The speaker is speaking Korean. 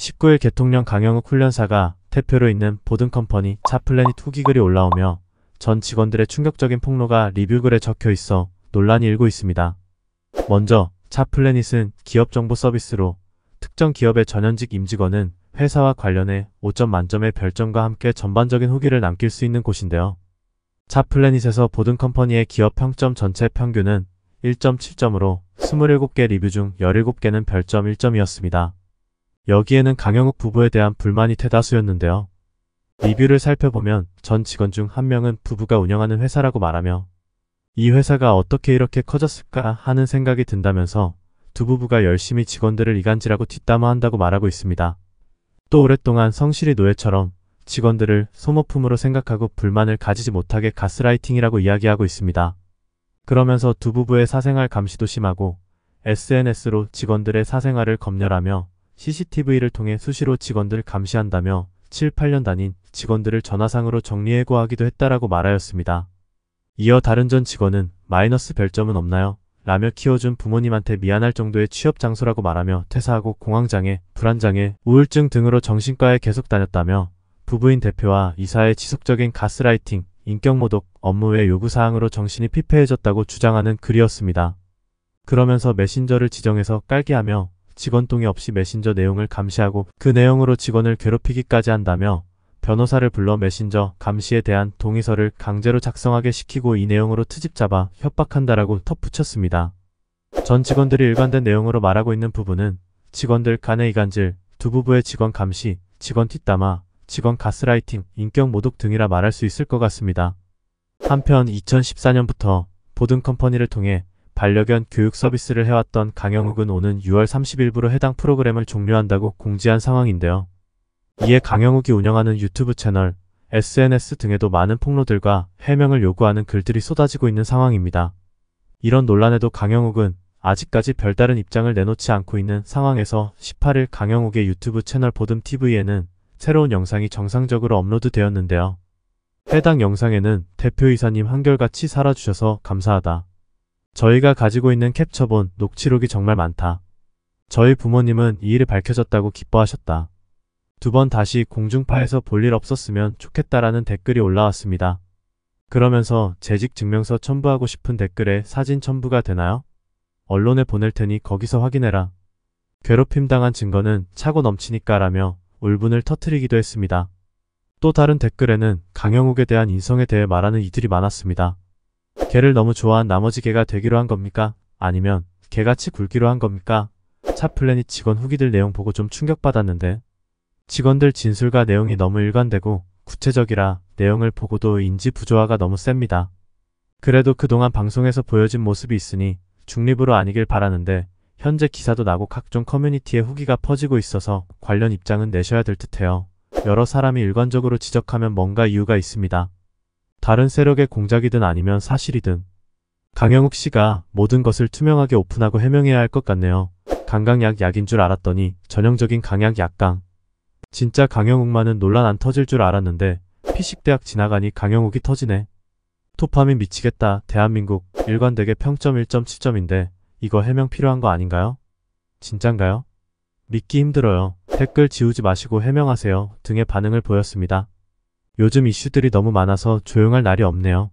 19일 개통령 강영욱 훈련사가 대표로 있는 보든컴퍼니 차플래닛 후기 글이 올라오며 전 직원들의 충격적인 폭로가 리뷰글에 적혀 있어 논란이 일고 있습니다. 먼저 차플래닛은 기업정보 서비스로 특정 기업의 전현직 임직원은 회사와 관련해 5점 만점의 별점과 함께 전반적인 후기를 남길 수 있는 곳인데요. 차플래닛에서 보든컴퍼니의 기업 평점 전체 평균은 1.7점으로 27개 리뷰 중 17개는 별점 1점이었습니다. 여기에는 강영욱 부부에 대한 불만이 대다수였는데요. 리뷰를 살펴보면 전 직원 중 한 명은 부부가 운영하는 회사라고 말하며 이 회사가 어떻게 이렇게 커졌을까 하는 생각이 든다면서 두 부부가 열심히 직원들을 이간질하고 뒷담화한다고 말하고 있습니다. 또 오랫동안 성실히 노예처럼 직원들을 소모품으로 생각하고 불만을 가지지 못하게 가스라이팅이라고 이야기하고 있습니다. 그러면서 두 부부의 사생활 감시도 심하고 SNS로 직원들의 사생활을 검열하며 CCTV를 통해 수시로 직원들을 감시한다며 7, 8년 다닌 직원들을 전화상으로 정리해 고하기도 했다라고 말하였습니다. 이어 다른 전 직원은 마이너스 별점은 없나요? 라며 키워준 부모님한테 미안할 정도의 취업 장소라고 말하며 퇴사하고 공황장애, 불안장애, 우울증 등으로 정신과에 계속 다녔다며 부부인 대표와 이사의 지속적인 가스라이팅, 인격모독, 업무 외 요구사항으로 정신이 피폐해졌다고 주장하는 글이었습니다. 그러면서 메신저를 지정해서 깔게하며 직원 동의 없이 메신저 내용을 감시하고 그 내용으로 직원을 괴롭히기까지 한다며 변호사를 불러 메신저 감시에 대한 동의서를 강제로 작성하게 시키고 이 내용으로 트집 잡아 협박한다라고 덧붙였습니다. 전 직원들이 일관된 내용으로 말하고 있는 부분은 직원들 간의 이간질, 두 부부의 직원 감시, 직원 뒷담화, 직원 가스라이팅, 인격 모독 등이라 말할 수 있을 것 같습니다. 한편 2014년부터 보든 컴퍼니를 통해 반려견 교육 서비스를 해왔던 강영욱은 오는 6월 30일부로 해당 프로그램을 종료한다고 공지한 상황인데요. 이에 강영욱이 운영하는 유튜브 채널, SNS 등에도 많은 폭로들과 해명을 요구하는 글들이 쏟아지고 있는 상황입니다. 이런 논란에도 강영욱은 아직까지 별다른 입장을 내놓지 않고 있는 상황에서 18일 강영욱의 유튜브 채널 보듬TV에는 새로운 영상이 정상적으로 업로드 되었는데요. 해당 영상에는 대표이사님 한결같이 살아주셔서 감사하다. 저희가 가지고 있는 캡처본, 녹취록이 정말 많다. 저희 부모님은 이 일이 밝혀졌다고 기뻐하셨다. 두 번 다시 공중파에서 볼 일 없었으면 좋겠다라는 댓글이 올라왔습니다. 그러면서 재직 증명서 첨부하고 싶은 댓글에 사진 첨부가 되나요? 언론에 보낼 테니 거기서 확인해라. 괴롭힘 당한 증거는 차고 넘치니까 라며 울분을 터트리기도 했습니다. 또 다른 댓글에는 강영욱에 대한 인성에 대해 말하는 이들이 많았습니다. 개를 너무 좋아한 나머지 개가 되기로 한 겁니까? 아니면 개같이 굴기로 한 겁니까? 차플랜이 직원 후기들 내용 보고 좀 충격받았는데 직원들 진술과 내용이 너무 일관되고 구체적이라 내용을 보고도 인지 부조화가 너무 셉니다. 그래도 그동안 방송에서 보여진 모습이 있으니 중립으로 아니길 바라는데 현재 기사도 나고 각종 커뮤니티에 후기가 퍼지고 있어서 관련 입장은 내셔야 될 듯해요. 여러 사람이 일관적으로 지적하면 뭔가 이유가 있습니다. 다른 세력의 공작이든 아니면 사실이든 강영욱 씨가 모든 것을 투명하게 오픈하고 해명해야 할 것 같네요. 강강약 약인 줄 알았더니 전형적인 강약 약강. 진짜 강영욱만은 논란 안 터질 줄 알았는데 피식대학 지나가니 강영욱이 터지네. 토파민 미치겠다. 대한민국 일관되게 평점 1.7점인데 이거 해명 필요한 거 아닌가요? 진짠가요? 믿기 힘들어요. 댓글 지우지 마시고 해명하세요 등의 반응을 보였습니다. 요즘 이슈들이 너무 많아서 조용할 날이 없네요.